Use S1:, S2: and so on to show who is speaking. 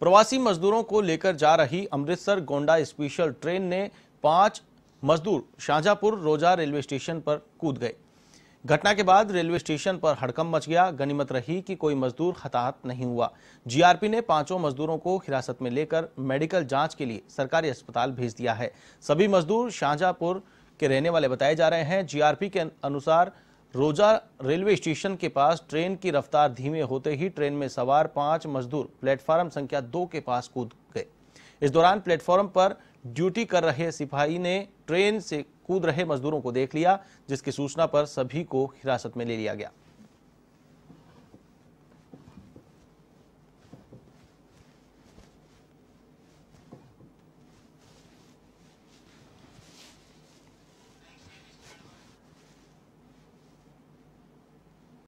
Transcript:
S1: प्रवासी मजदूरों को लेकर जा रही अमृतसर गोंडा स्पेशल ट्रेन ने पांच मजदूर शाहजहापुर रोजा रेलवे स्टेशन पर कूद गए घटना के बाद रेलवे स्टेशन पर हड़कम मच गया गनीमत रही कि कोई मजदूर हताहत नहीं हुआ जीआरपी ने पांचों मजदूरों को हिरासत में लेकर मेडिकल जांच के लिए सरकारी अस्पताल भेज दिया है सभी मजदूर शाहजहापुर के रहने वाले बताए जा रहे हैं जीआरपी के अनुसार रोजा रेलवे स्टेशन के पास ट्रेन की रफ्तार धीमे होते ही ट्रेन में सवार पांच मजदूर प्लेटफॉर्म संख्या दो के पास कूद गए इस दौरान प्लेटफॉर्म पर ड्यूटी कर रहे सिपाही ने ट्रेन से कूद रहे मजदूरों को देख लिया जिसकी सूचना पर सभी को हिरासत में ले लिया गया